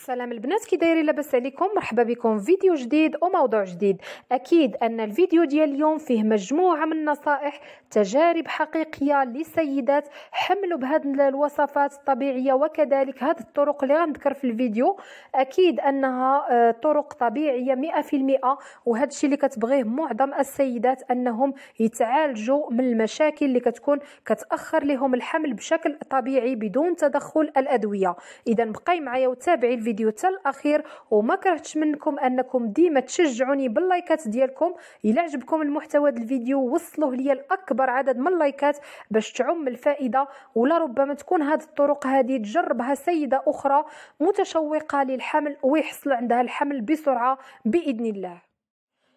السلام البنات كي دايرين لاباس عليكم مرحبا بكم فيديو جديد وموضوع جديد اكيد ان الفيديو ديال اليوم فيه مجموعه من النصائح تجارب حقيقيه لسيدات حملوا بهاد الوصفات الطبيعيه وكذلك هاد الطرق اللي غنذكر في الفيديو اكيد انها آه، طرق طبيعيه 100% وهذا الشيء اللي كتبغيه معظم السيدات انهم يتعالجوا من المشاكل اللي كتكون كتاخر لهم الحمل بشكل طبيعي بدون تدخل الادويه اذا بقاي معايا وتابعي الفيديو حتى الاخير وما كرهتش منكم انكم ديما تشجعوني باللايكات ديالكم الا عجبكم المحتوى ديال الفيديو وصلوه ليا لاكبر عدد من اللايكات باش تعم الفائده ولا ربما تكون هذه الطرق هذه تجربها سيده اخرى متشوقه للحمل ويحصل عندها الحمل بسرعه باذن الله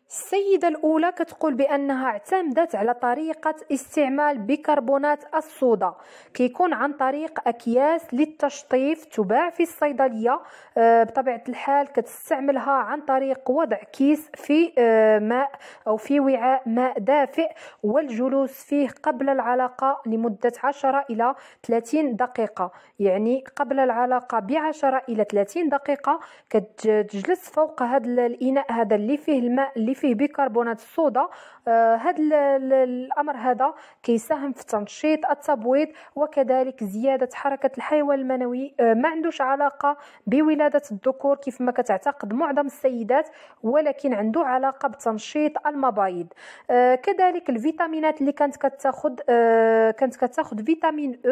السيدة الأولى كتقول بأنها اعتمدت على طريقة استعمال بيكربونات الصودا كيكون عن طريق أكياس للتشطيف تباع في الصيدلية آه، بطبيعة الحال كتستعملها عن طريق وضع كيس في آه، ماء أو في وعاء ماء دافئ والجلوس فيه قبل العلاقة لمدة 10 إلى 30 دقيقة يعني قبل العلاقة ب 10 إلى 30 دقيقة كتجلس فوق هذا الإناء هذا اللي فيه الماء اللي فيه بيكربونات الصودا هذا الامر هذا كيساهم في تنشيط التبويض وكذلك زياده حركه الحيوان المنوي آه، ما عندوش علاقه بولاده الذكور كيف ما كتعتقد معظم السيدات ولكن عنده علاقه بتنشيط المبايض آه، كذلك الفيتامينات اللي كانت كتاخد آه، كانت كتاخد فيتامين e،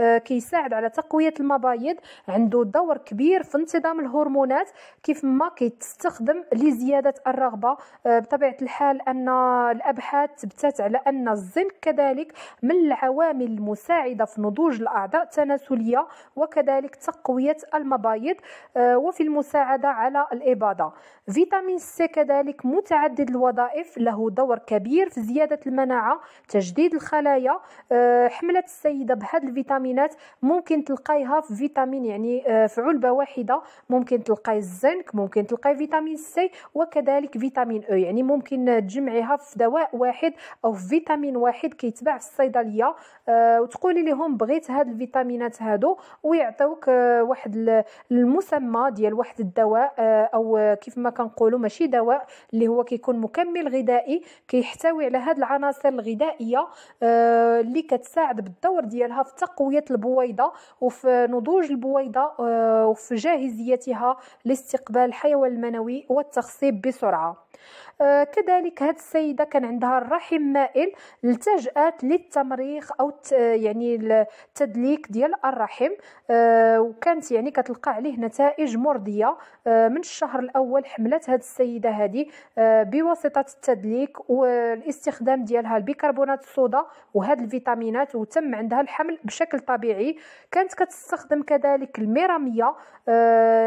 او كيساعد على تقويه المبايض عنده دور كبير في انتظام الهرمونات كيف ما كيتستخدم لزياده الرغبه بطبيعه الحال ان الابحاث تبتات على ان الزنك كذلك من العوامل المساعده في نضوج الاعضاء التناسليه وكذلك تقويه المبايض آه، وفي المساعده على الاباضه فيتامين سي كذلك متعدد الوظائف له دور كبير في زياده المناعه تجديد الخلايا آه، حمله السيده بهذه الفيتامينات ممكن تلقايها في فيتامين يعني آه، في علبه واحده ممكن تلقاي الزنك ممكن تلقاي فيتامين سي وكذلك فيتامين او يعني ممكن تجمعيها في دواء واحد او في فيتامين واحد كيتباع في الصيدليه آه، وتقولي لهم بغيت هاد الفيتامينات هادو ويعطيوك آه، واحد المسمى ديال واحد الدواء آه، او كيف ما كنقولوا ماشي دواء اللي هو كيكون مكمل غذائي كيحتوي على هاد العناصر الغذائيه اللي كتساعد بالدور ديالها في تقويه البويضه وفي نضوج البويضه وفي جاهزيتها لاستقبال الحيوان المنوي والتخصيب بسرعه آه، كذلك هذه السيده كان عندها الرحم مائل التجات للتمريخ او آه، يعني التدليك ديال الرحم آه، وكانت يعني كتلقى عليه نتائج مرضيه من الشهر الاول حملت هذه السيده هذه بواسطه التدليك والاستخدام ديالها البيكربونات الصودا وهذه الفيتامينات وتم عندها الحمل بشكل طبيعي كانت كتستخدم كذلك الميراميه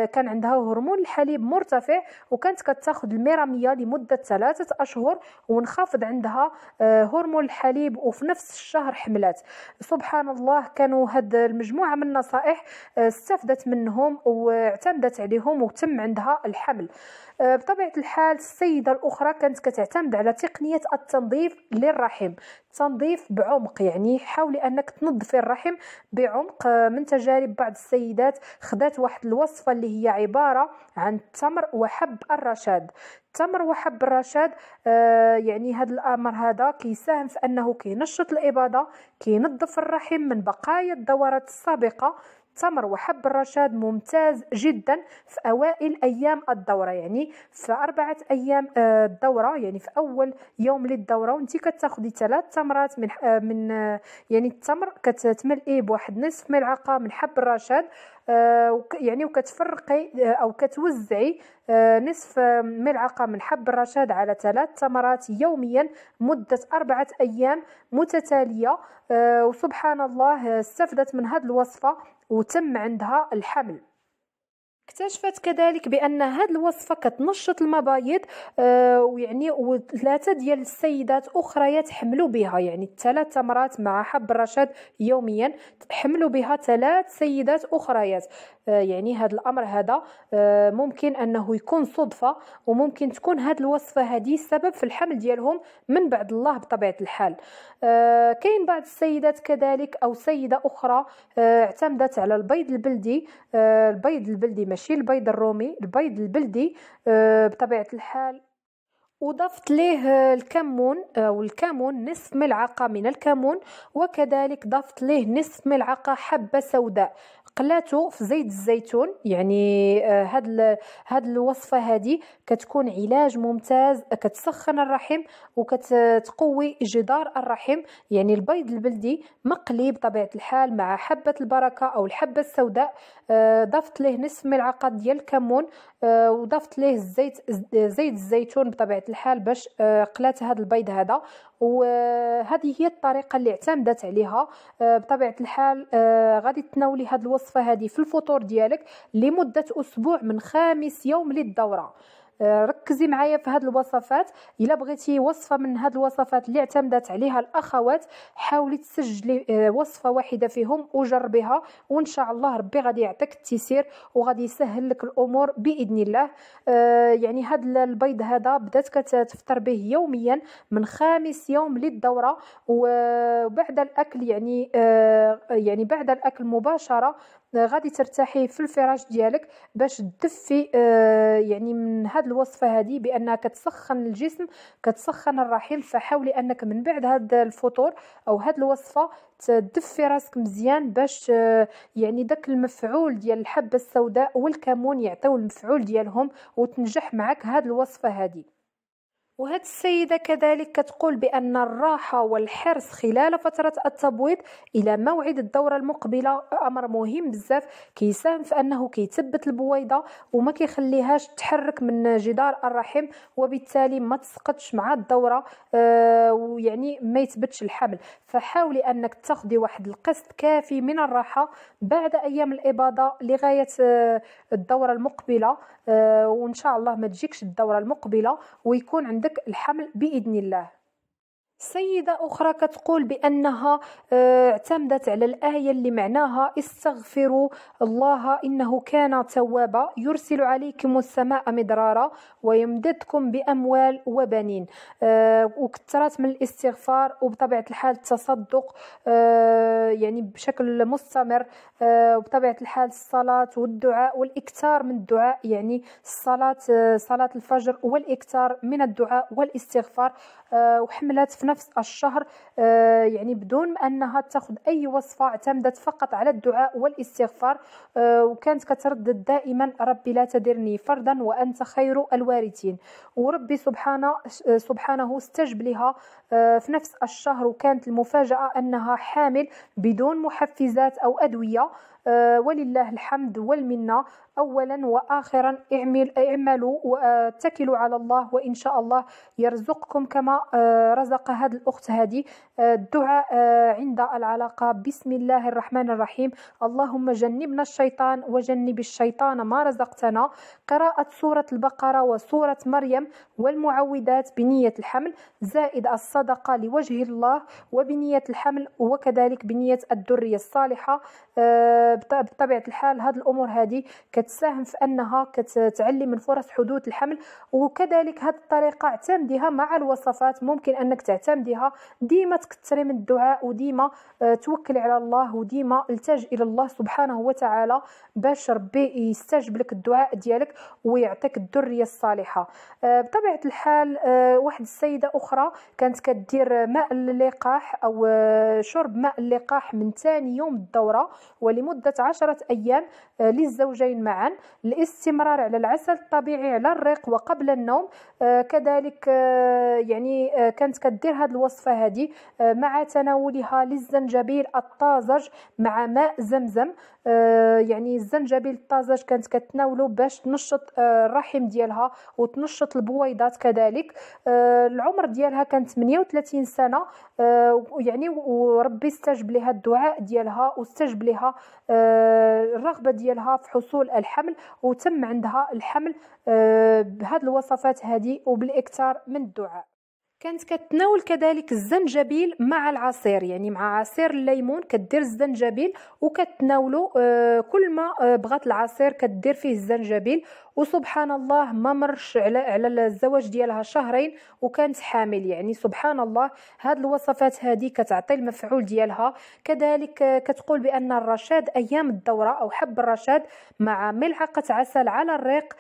كان عندها هرمون الحليب مرتفع وكانت كتاخذ الميراميه لمده ثلاثة أشهر ونخفض عندها آه، هرمون الحليب وفي نفس الشهر حملات سبحان الله كانوا هاد المجموعة من النصائح آه، استفدت منهم واعتمدت عليهم وتم عندها الحمل آه، بطبيعه الحال السيده الاخرى كانت كتعتمد على تقنيه التنظيف للرحم تنظيف بعمق يعني حاولي انك تنظفي الرحم بعمق آه، من تجارب بعض السيدات خدات واحد الوصفه اللي هي عباره عن التمر وحب الرشاد التمر وحب الرشاد آه، يعني هذا الامر هذا كيساهم في انه كينشط الاباضه كينظف الرحم من بقايا الدورات السابقه تمر وحب الرشاد ممتاز جدا في اوائل ايام الدوره يعني في اربعه ايام آه، الدوره يعني في اول يوم للدوره وانت كتاخذي ثلاث تمرات من آه، من آه، يعني التمر كتملئيه بواحد نصف ملعقه من حب الرشاد آه، يعني وكتفرقي آه، او كتوزعي آه، نصف ملعقه من حب الرشاد على ثلاث تمرات يوميا مده اربعه ايام متتاليه وسبحان الله استفدت من هذه الوصفه وتم عندها الحمل اكتشفت كذلك بان هذه الوصفه كتنشط المبايض آه ويعني وثلاثه ديال السيدات اخريات حملوا بها يعني ثلاث تمرات مع حب الرشاد يوميا حملوا بها ثلاث سيدات اخريات آه، يعني هذا الامر هذا آه، ممكن انه يكون صدفه وممكن تكون هذه الوصفه هذه سبب في الحمل ديالهم من بعد الله بطبيعه الحال آه، كاين بعض السيدات كذلك او سيده اخرى اعتمدت على البيض البلدي البيض البلدي ماشي البيض الرومي البيض البلدي بطبيعه الحال وضفت ليه الكمون أو آه، الكمون نصف ملعقة من الكمون وكذلك ضفت ليه نصف ملعقة حبة سوداء قلاته في زيت الزيتون يعني آه، هاد ال... هاد الوصفه هادي كتكون علاج ممتاز كتسخن الرحم وكتقوي جدار الرحم يعني البيض البلدي مقلي بطبيعه الحال مع حبه البركه او الحبه السوداء آه، ضفت ليه نصف ملعقه ديال الكمون آه، وضفت ليه الزيت زيت الزيتون بطبيعه الحال باش آه، قلات هذا البيض هذا وهذه هي الطريقه اللي اعتمدت عليها آه، بطبيعه الحال غادي تناولي هذه الوصفه هذه في الفطور ديالك لمده اسبوع من خامس يوم للدوره آه، ركزي معايا في هذه الوصفات الا بغيتي وصفه من هذه الوصفات اللي اعتمدت عليها الاخوات حاولي تسجلي آه، وصفه واحده فيهم وجربيها وان شاء الله ربي غادي يعطيك التيسير وغادي يسهل لك الامور باذن الله آه، يعني هذا البيض هذا بدات كتفطر به يوميا من خامس يوم للدوره وبعد الاكل يعني يعني بعد الاكل مباشره غادي ترتاحي في الفراش ديالك باش تدفي آه، يعني من هذه الوصفه هذه بانها كتسخن الجسم كتسخن الرحم فحاولي انك من بعد هذا الفطور او هذه الوصفه تدفي راسك مزيان باش آه، يعني داك المفعول ديال الحبه السوداء والكمون يعطيو المفعول ديالهم وتنجح معك هذه الوصفه هذه وهاد السيدة كذلك كتقول بأن الراحة والحرص خلال فترة التبويض إلى موعد الدورة المقبلة أمر مهم بزاف كيساهم في أنه كيثبت البويضة وما كيخليهاش تحرك من جدار الرحم وبالتالي ما تسقطش مع الدورة آه ويعني ما يثبتش الحمل فحاولي أنك تاخدي واحد القسط كافي من الراحة بعد أيام الإباضة لغاية آه الدورة المقبلة آه وإن شاء الله ما تجيكش الدورة المقبلة ويكون عندك عندك الحمل باذن الله سيدة أخرى كتقول بأنها آه، اعتمدت على الآية اللي معناها استغفروا الله إنه كان توابا يرسل عليكم السماء مدرارا ويمددكم بأموال وبنين آه، وكثرت من الاستغفار وبطبيعة الحال التصدق آه، يعني بشكل مستمر وبطبيعة الحال الصلاة والدعاء والإكثار من الدعاء يعني الصلاة صلاة الفجر والإكثار من الدعاء والاستغفار آه، وحملت في نفس الشهر آه، يعني بدون أنها تأخذ أي وصفة اعتمدت فقط على الدعاء والاستغفار آه، وكانت كتردد دائما ربي لا تذرني فردا وأنت خير الوارثين وربي سبحانه سبحانه استجب لها في نفس الشهر وكانت المفاجأة أنها حامل بدون محفزات أو أدوية آه، ولله الحمد والمنة أولا وآخرا اعمل اعملوا واتكلوا على الله وإن شاء الله يرزقكم كما آه، رزق هذه الأخت هذه آه، الدعاء عند العلاقة بسم الله الرحمن الرحيم اللهم جنبنا الشيطان وجنب الشيطان ما رزقتنا قراءة سورة البقرة وسورة مريم والمعوذات بنية الحمل زائد الصدقة لوجه الله وبنية الحمل وكذلك بنية الدرية الصالحة آه بطبيعه الحال هذه الامور هذه كتساهم في انها كتعلي من فرص حدوث الحمل وكذلك هذه الطريقه اعتمديها مع الوصفات ممكن انك تعتمديها ديما تكثري من الدعاء وديما آه، توكلي على الله وديما التاج الى الله سبحانه وتعالى باش ربي يستجب لك الدعاء ديالك ويعطيك الذريه الصالحه آه، بطبيعه الحال آه، واحد السيده اخرى كانت كدير ماء اللقاح او شرب ماء اللقاح من ثاني يوم الدوره ولمده لمدة عشرة أيام آه، للزوجين معا الاستمرار على العسل الطبيعي على الريق وقبل النوم آه، كذلك آه، يعني كانت كدير هذه الوصفة هذه مع تناولها للزنجبيل الطازج مع ماء زمزم يعني الزنجبيل الطازج كانت كتناوله باش تنشط الرحم ديالها وتنشط البويضات كذلك العمر ديالها كان 38 سنة ويعني آه، وربي استجب لها الدعاء ديالها واستجب لها آه، الرغبه ديالها في حصول الحمل وتم عندها الحمل آه، بهذه الوصفات هذه وبالاكثار من الدعاء كانت كتناول كذلك الزنجبيل مع العصير يعني مع عصير الليمون كدير الزنجبيل وكتناولو آه، كل ما آه، بغات العصير كدير فيه الزنجبيل وسبحان الله ما مرش على على الزواج ديالها شهرين وكانت حامل يعني سبحان الله هاد الوصفات هذه كتعطي المفعول ديالها كذلك آه، كتقول بان الرشاد ايام الدوره او حب الرشاد مع ملعقه عسل على الريق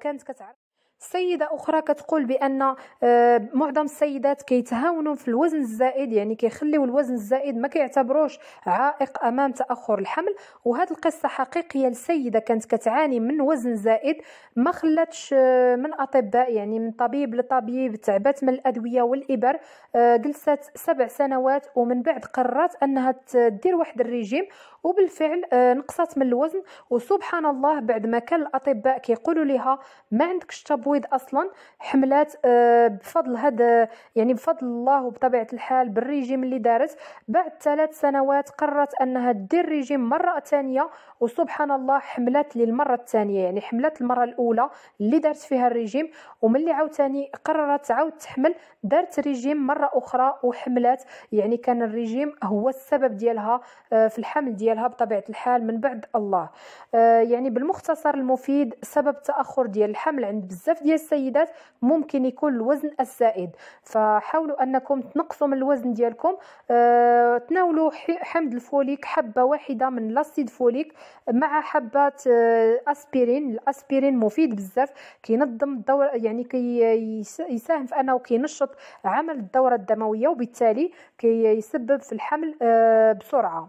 كانت كتعرف سيدة أخرى كتقول بأن آه، معظم السيدات كيتهاونوا في الوزن الزائد يعني كيخليو الوزن الزائد ما كيعتبروش عائق أمام تأخر الحمل وهذه القصة حقيقية لسيدة كانت كتعاني من وزن زائد ما خلتش آه، من أطباء يعني من طبيب لطبيب تعبت من الأدوية والإبر آه، جلست سبع سنوات ومن بعد قررت أنها تدير واحد الريجيم وبالفعل نقصت من الوزن وسبحان الله بعد ما كان الأطباء كيقولوا لها ما عندكش تبو البويض اصلا حملات آه، بفضل هذا يعني بفضل الله وبطبيعه الحال بالريجيم اللي دارت بعد ثلاث سنوات قررت انها دير ريجيم مره ثانيه وسبحان الله حملات للمره الثانيه يعني حملات المره الاولى اللي دارت فيها الريجيم وملي عاوتاني قررت عاود تحمل دارت ريجيم مره اخرى وحملات يعني كان الريجيم هو السبب ديالها آه، في الحمل ديالها بطبيعه الحال من بعد الله آه، يعني بالمختصر المفيد سبب تاخر ديال الحمل عند بزاف بزاف ديال السيدات ممكن يكون الوزن الزائد فحاولوا انكم تنقصوا من الوزن ديالكم أه تناولوا حمض الفوليك حبه واحده من لاسيد فوليك مع حبه آه، اسبرين الاسبرين مفيد بزاف كينظم الدوره يعني كي في انه كينشط عمل الدوره الدمويه وبالتالي كيسبب في الحمل أه بسرعه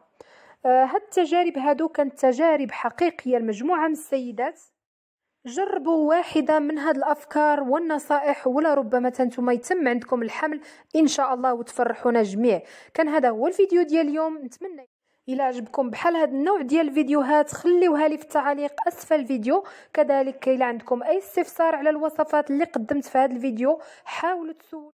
آه، هاد التجارب هادو كانت تجارب حقيقيه لمجموعه من السيدات جربوا واحدة من هاد الأفكار والنصائح ربما تنتم يتم عندكم الحمل إن شاء الله وتفرحونا جميع كان هذا هو الفيديو ديال اليوم نتمنى إلا عجبكم بحال هاد النوع ديال الفيديوهات خليوها لي في التعاليق أسفل الفيديو كذلك إلا عندكم أي استفسار على الوصفات اللي قدمت في هاد الفيديو حاولوا تسولوا